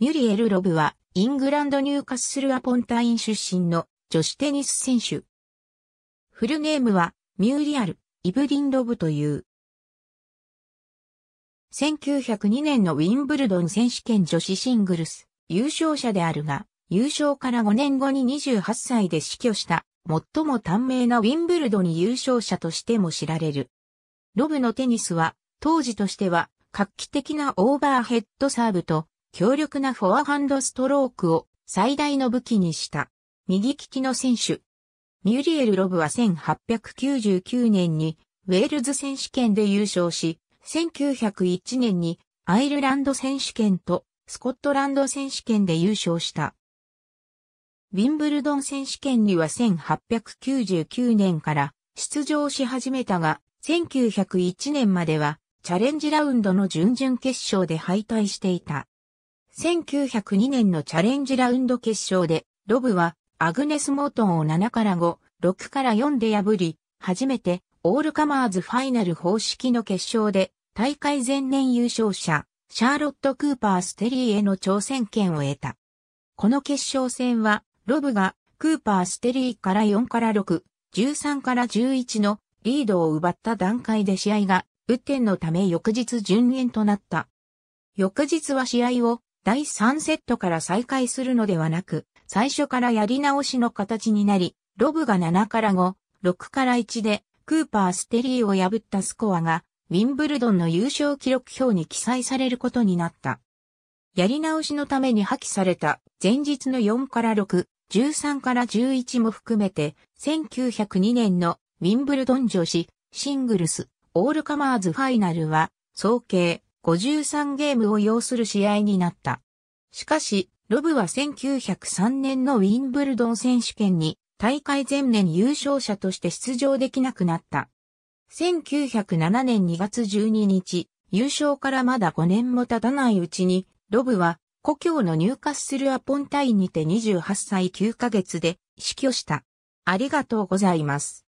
ミュリエル・ロブは、イングランドニューカッスル・アポンタイン出身の女子テニス選手。フルネームは、ミューリアル・イブリン・ロブという。1902年のウィンブルドン選手権女子シングルス、優勝者であるが、優勝から5年後に28歳で死去した、最も短命なウィンブルドン優勝者としても知られる。ロブのテニスは、当時としては、画期的なオーバーヘッドサーブと、強力なフォアハンドストロークを最大の武器にした。右利きの選手。ミュリエル・ロブは1899年にウェールズ選手権で優勝し、1901年にアイルランド選手権とスコットランド選手権で優勝した。ウィンブルドン選手権には1899年から出場し始めたが、1901年まではチャレンジラウンドの準々決勝で敗退していた。1902年のチャレンジラウンド決勝で、ロブはアグネス・モートンを7から5、6から4で破り、初めてオールカマーズファイナル方式の決勝で、大会前年優勝者、シャーロット・クーパー・ステリーへの挑戦権を得た。この決勝戦は、ロブがクーパー・ステリーから4から6、13から11のリードを奪った段階で試合が、雨天のため翌日順延となった。翌日は試合を第3セットから再開するのではなく、最初からやり直しの形になり、ロブが7から5、6から1で、クーパー・ステリーを破ったスコアが、ウィンブルドンの優勝記録表に記載されることになった。やり直しのために破棄された前日の4から6、13から11も含めて、1902年のウィンブルドン女子シングルスオールカマーズファイナルは、総計53ゲームを要する試合になった。しかし、ロブは1903年のウィンブルドン選手権に大会前年優勝者として出場できなくなった。1907年2月12日、優勝からまだ5年も経たないうちに、ロブは故郷の入荷するアポンタインにて28歳9ヶ月で死去した。ありがとうございます。